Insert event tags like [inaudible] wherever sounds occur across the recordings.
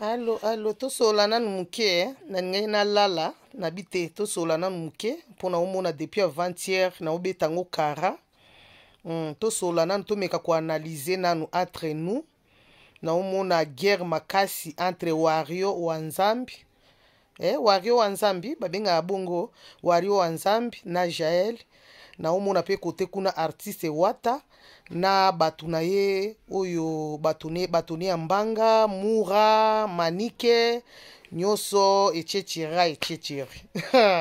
alo alo tosola nanu moke na ningai nalala na bi te tosola nanu moke mpona omona depuis avanthiere na obeta yango kara mm, tosola nanu tomeka koanalyze nanu entre nous na omona guerre makasi entre wario wa nzambi eh, wario wa nzambi babengaka bongo wario wa nzambi na jael naomona mpe kote kuna artiste wata na bato na ye oyo bato ne ya mbanga mura manike nyonso echechira echechiri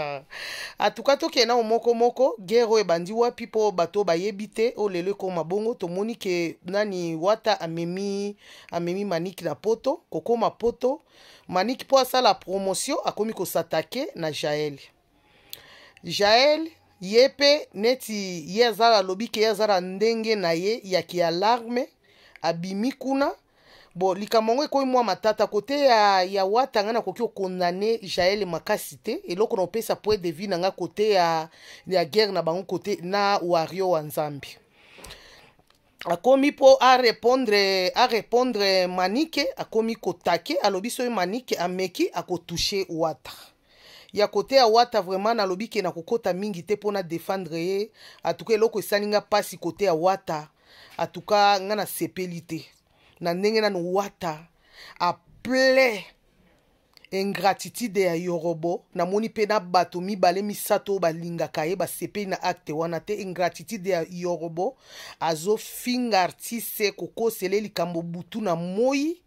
[laughs] atuka tokee nao moko moko gere oyo ebandi wapi mpo bato bayebi te oyo lelo ekoma bongo tomoni ke nani wata amemi amemi maniki na poto kokóma poto maniki mpo asala promotion akómi kosatake na jael jael ye mpe neti ye aza alobi ke ye aza na ndenge na ye ya kialarme abimi kuna bo likambo yango ekomi mwa matata kote ya, ya wata ngai nakoki okondane jael makasi te eloko na opesa poe de vie na ngai kote ya, ya guerre na bango kote na wario wa nzambe akomi mpo arépondre arépondre manike akomi kotake alobi soki manike ameki akotushe wata ya kote awata vraiment nalobi ke na kokɔta mingi te mpona défendre ye atuka eloko esali nga mpasi kote awata atuka nga nasepeli te na ndenge nano wata aple ingratitude ya yorobo namoni mpe na bato mibale misato oyo balingaka ye basepeli na acte wana te ingratitude ya yorobo azofinga artiste kokosela likambo butu na moi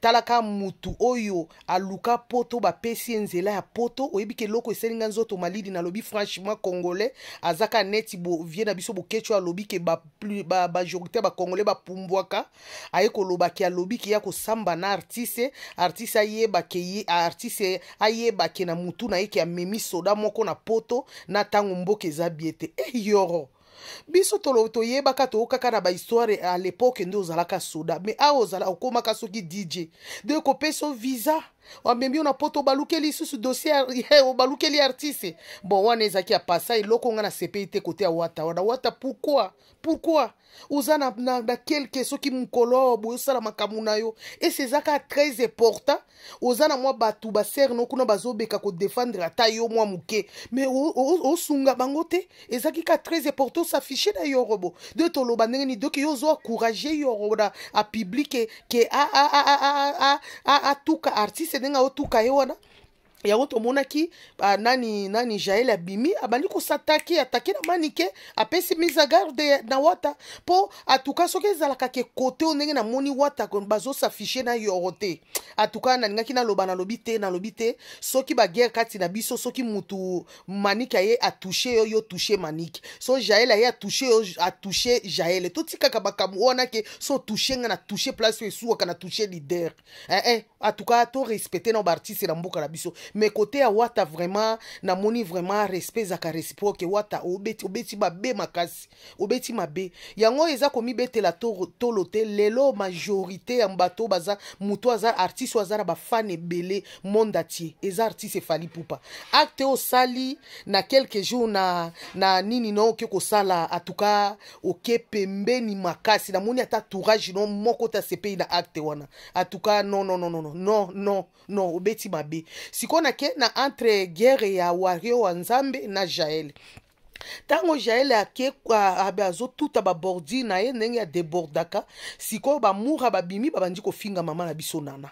talaka mutu oyo aluka poto bapesi ye nzela ya poto oyebi ke eloko eselinga nzoto malidi nalobi franchement congolais aza ka neti bovie na biso bokecho alobi ke bamajorité ba, ba, bacongolais bapumbwaka aye koloba ke alobi ke ya kosamba na artiste artiste ayebake artiste ayebake na mutu na ye ke amemi soda moko na poto na ntango mboka eza bie te eyoro eh, biso toyebaka toyoka kaka na bahistware ya lepoke nde ozalaka soda me awa ozala okomaka soki dj de kopesa o visa wamemi yo na poto obalukeli lisusu dossier obalukeli artiste bon wana ezalaki ya pasa eloko nga nasepeli te kote ya wata wana wata pourkui pourkui oza na, na, na kelke soki mokolo awa boye osala makambo na yo ese eza kaka très important oza na mwa bato basere no kuna bazobeka kodefendre ata yo mwa moke mais osunga bango te ezalaki kaka très important osafishe na yoro bo de toloba ndenge ni doki yo ozo akourage yoro na apublike ke atuka artiste ndenge otuka ye wana yango tomonaki nani nani jael abimi abandi kosataki atake na manike apesi mise a garde na wata mpo atuka soki ezalaka ke kote oyo ndenge namoni wata bazosafishe na yoro te atuka nalingaki naloba nalobi te nalobi te soki bagere kati na biso soki mutu manike aye atushe yo yo tushe manike so jael aye atushe yo atushe jael totikaka bakambo wana ke so tushe nga na tushe place oyo esuwaka na tushe lider ee eh, eh, atuka torespecte na baartiste na mboka na biso me kote ya wata vraiment namoni vraiment respect ezaka reciproke wata obeti obeti mabe makasi obeti mabe yango eza komibetela tolo te lelo majorité ya bato baza moto aza artiste oyo aza na bafan ebele monde atie eza artiste efali pupa acte osali na quelque jour na, na nini no oke kosala atuka oke pembeni makasi namoni ata tourage no moko ta sepei na acte wana atuka non non non non non non non obeti mabe sikoyo tomona ke na entre guerre ya wario wa nzambe na jaele ntango jaele ake abe azotuta babordi na ye ndenge adebordaka sikoyo bamura babimi babandi kofinga mama na biso nana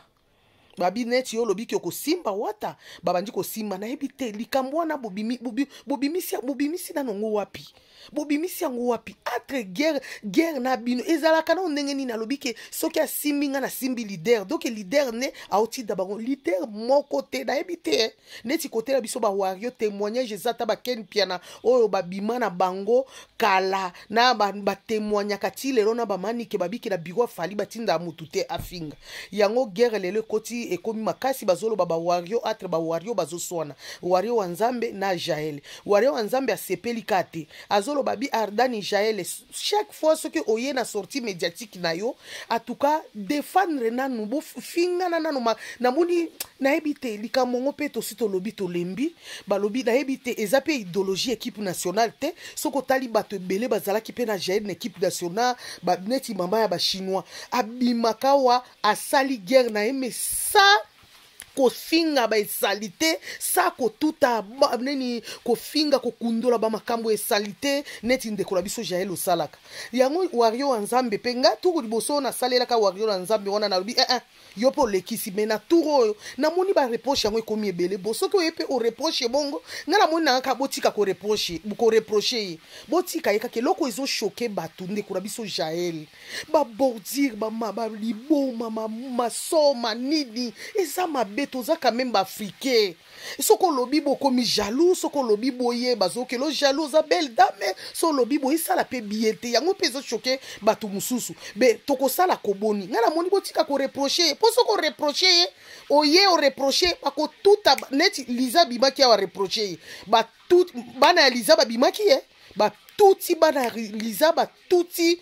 babi neti yo olobiki okosimba wata babandi kosimba nayebi te likambo wana bobimisi nanongo wapi bobimisi yango wapi entre guerre guerre na bino ezalaka na ndenge nini alobi ke soki asimbi ngai nasimbi lider donk lider nde aotinda bango lider moko te nayebi te eh. neti kotela biso bawario témoignage eza ta baken piana oyo babima na bango kala na batémoignaka ti lelo na bamanike babiki na biro afali batinda motu te afinga yango guerre lelo ekoti ekomi makasi bazoloba bawario entre bawario bazoswana wario wa nzambe na jael wario wa nzambe asepeli ka te azo azoloba bi ardan israel chaque fois soki oye na sortie médiatique na yo atuka défendre nanu bofingana nanu namoni nayebi te likambo ngo mpe tosi tolobi tolembi balobi nayebi te eza mpe idéologie équipe nationale te soki otali bato ebele bazalaki mpe na jair na équipe nationale baneti mama ya bachinois abimaka wa asali guerre na ye mais sa kofinga baesali te sa kotuta ba, nini kofinga kokundola bamakambo esali te neti ndeko na biso jael osalaka yango wario ya nzambe mpe ngai tuku liboso nasalelaka wario na nzambe wana nalobi eh, eh, yo mpe olekisi me na tour oyo namoni bareproche yango ekómi ebele bo soki oye mpe oreproche bongo ngai namoni na kaka botika koreproche ye botika ye kaka eloko ezoshoke bato ndeko na biso jael babordire baliboma masoma nini eza mabe bebe toza quand même baafrikain soki olobi bokomi jaloux soki olobi boye bazokelo jaloux oza belle dame so olobi boye esala mpe biye te yango mpe ezochoke bato mosusu be tokosala koboni ngai namoni botika koreproche ye mpo soki oreproche ye oye oreproche bakotuta neti liza abimaki awa reproche ye bana ya liza babimaki ye batuti bana ya liza batuti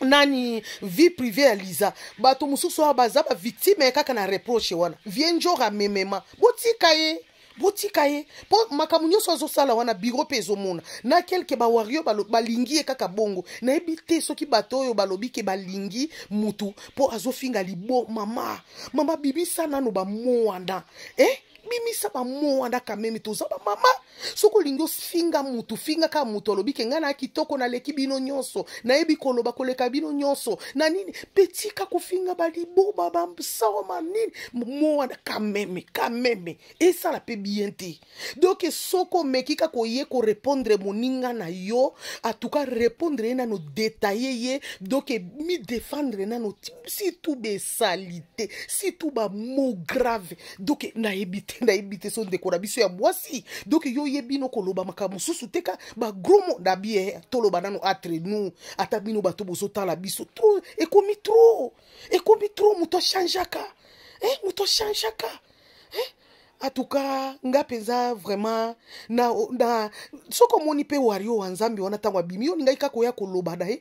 nani vie privé ya liza bato mosusu awa baza bavictime kaka na reproche wana vie njora amemema botika ye botika ye mpo makambo nyonso azosala wana biro mpe ezomona na kelke bawario balingi ye kaka bongo nayebi te soki bato oyo balobi ke balingi mutu mpo azofinga libo mama mama bibisa nano bamo wana e eh? bimisa bamo wana kameme toza bamama soki olingi ofinga mutu finga kaka mutu alobi ke ngai na kitoko naleki bino nyonso nayebi koloba koleka bino nyonso na nini mpe tika kofinga baliboba basawa manini mo wana kameme kameme esala mpe bien te donk soki omeki kaka oye korepondre moninga na yo atuka repondre ye nano detaye ye donk midefendre nano surtout besali te surtout bamo grave donk nayebi te [laughs] nayebi te so ndeko na biso ya mwasi donk yo oyebino koloba makambo mosusu te ka bagros mo na bie eh, toloba nano entre nous ata bino bato bozotala biso tro ekomi tro ekomi tro moto achangeaka eh, moto achangeaka eh? atuka nga mpenza vraiment na, na soki omoni mpe wario wa nzambe wana ntango abimi yo olingai kaka oya koloba na ye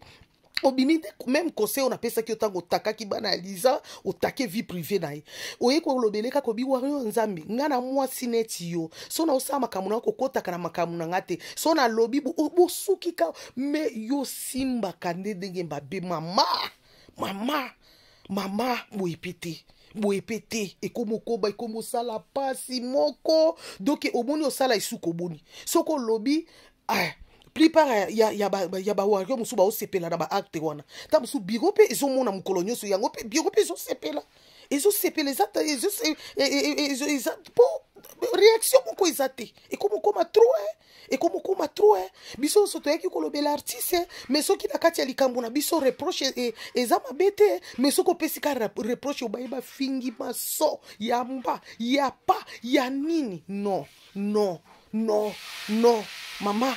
obimi te meme conseil oyo napesaki yo ntango otakaki bana ya liza otake vie privé na ye oye kolobele kaka obi wari oyo nzambe nga na mwasi neti yo so naosala makambo na yo kokɔtaka na makambo na nga te so nalobi bosuki bo, ka me yo simbaka nde ndenge mabe mama mama mama boyepe te boye mpe te ekomi okoba ekomi osala mpasi moko donke omoni osala esuku oboni soki olobi ah, plupart ya, ya, ba, ya bawario mosusu baosepela na baacte wana ntan mosusu biro mpe ezomona mokolo nyonso yango mpe biro mpe ezosepela ezosepela eza e, e, e, eza mpo réaction moko eza te ekomokoma tro ekomokoma tro biso nyonso toyaki kolobela artiste mais soki na kati ya likambo na biso reproche eza mabe te mais soki opesi ka reproche obaye bafingi maso ya mba ya pa ya nini non non non non mama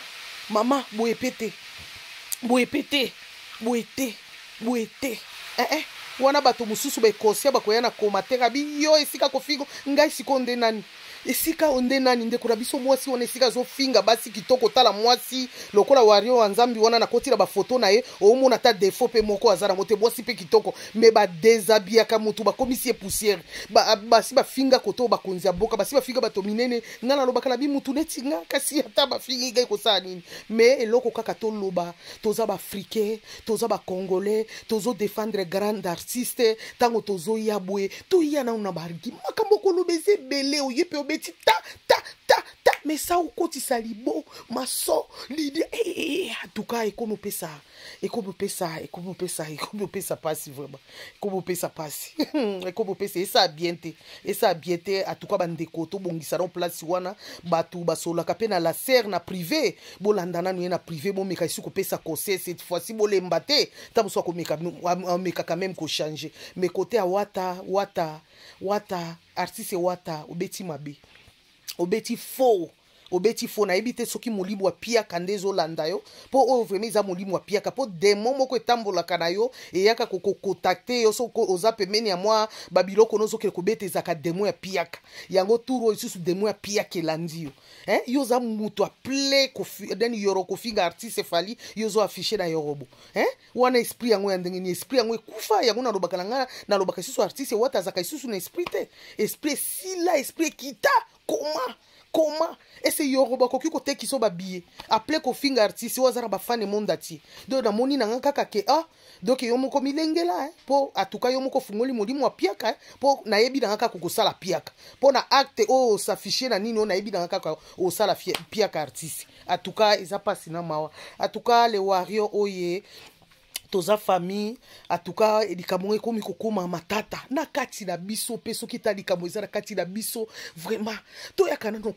mama boye mpe te boye mpe te boye te boye te eh, eh. wana bato mosusu baekosia bakoya na koma te rabi yo esika kofingo ngai sikoyo nde nani esika oyo nde nani ndeko na biso mwasi wana esika azofinga basi kitoko tala mwasi lokola wario wa nzambi wana nakotila bafoto na ye oomona ata defo mpe moko aza nango te mwasi mpe kitoko me badezabiaka motu bakomisi ye poussière basi bafinga koto bakonzi ya mboka basi bafinga bato minene nga nalobaka na bimutu neti nga kasi ata bafingi ngai kosala nini me eloko kaka toloba toza baafricain toza bacongolais tozodefendre grande artiste ntango tozoya boye toya nano na baargi makambo okoloba eza ebele oye mpe métier. Ta, ta, me eza kokotisa libo maso lidia atuka ekomi opesa ekomi opesa ekomi opesa ekomi opesa mpasi vraiment ekomi opesa mpasi [laughs] ekomi opesa esa bien te esa bien te atuka bandeko tobongisa na place wana bato basololaka mpe na laser na privé bolanda nanu ye na privé bomeka esi kopesa conseil cette fois-ci bolemba te nta mosu amekaka meme kochange me kote awata wata wata artiste wata obeti mabe obeti faux obeti fo nayebi te soki molimo apiaka nde ezolanda yo mpo oyo vraimen eza molimo apiaka mpo demo moko etambolaka na yo eyaka kokontakte yo soki oza pemeni ya mwa babiloko no ozokele kobeta ezalaka demo ya piaka yango tour oyo lisusu demo ya piaka elandi yo eh? yo oza moto aple dani yoro kofinga artiste efali yo ozo afishe na yorobo eh? wana esprit yango ya ndenge nini esprit yango ekufa yango nalobaka na ngai nalobaka lisusu artiste wata azalaka lisusu na esprit te esprit esila esprit ekita comment comment ese yoro bakoki koteki so babiye apres kofinga artiste oyo aza na bafane monde atie do namoni nanga kaka ke a ah, donk yo moko milengela eh, mpo atuka yo moko ofungoli molimo ya piaka eh, mpo nayebi nanga kaka okosala piaka mpo na acte oyo oh, osafishe na nini oyo nayebi nanga kaka osala piaka artiste atuka eza mpasi na mawa atuka le wario oye toza famille atuka likambo ngo ekomi kokóma matata na kati na biso mpe soki ta likambo eza na kati na biso vraiment toyaka nano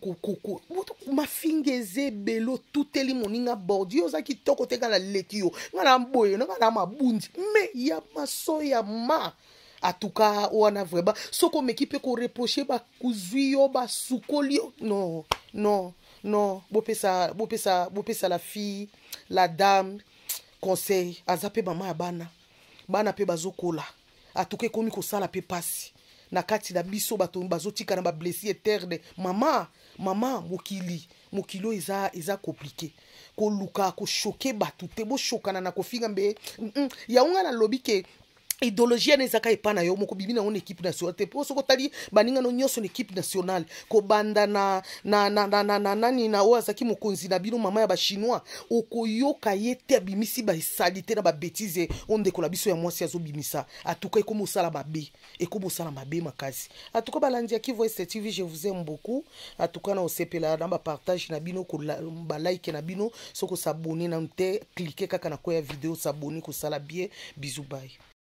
mafinga eza ebelo tuteli moninga bordio oza kitoko te ngai na leki yo ngai na mboye ngai na mabundi me ya maso ya ma atuka wana vraiment soki omeki mpe koreproche bakuzwi yo basukoli yo non non non bopesa bopesa bopesa la fille la dame conseil aza mpe mama ya bana bana mpe bazokola atuka ekómi kosala mpe mpasi na kati na biso bato bazotika na bablesi eterne mama mama mokili mokili oyo eza, eza komplike koluka koshoke bato te boshokana na kofinga mbe mm -mm. yango nga nalobi ke idéologie wana ezaka epa na yo moko bibi nango na équipe nationale te mpo soki otali baningano nyonso na équipe nationale kobanda na, na, na, na, na, na nani na oyo azalaki mokonzi na bino mama ya bachinois okoyoka ye te abimisi basalite na babétise oyo ndeko na biso ya mwasi azobimisa atuka ekomi osala mabe ekomi osala mabe makasi atuka balandi ya kivo tv je vous aime beaucoup atuka na osepela na bapartage na bino balike na bino soki osabone nanu te klike kaka na koya video osabone kosala bien bizu baye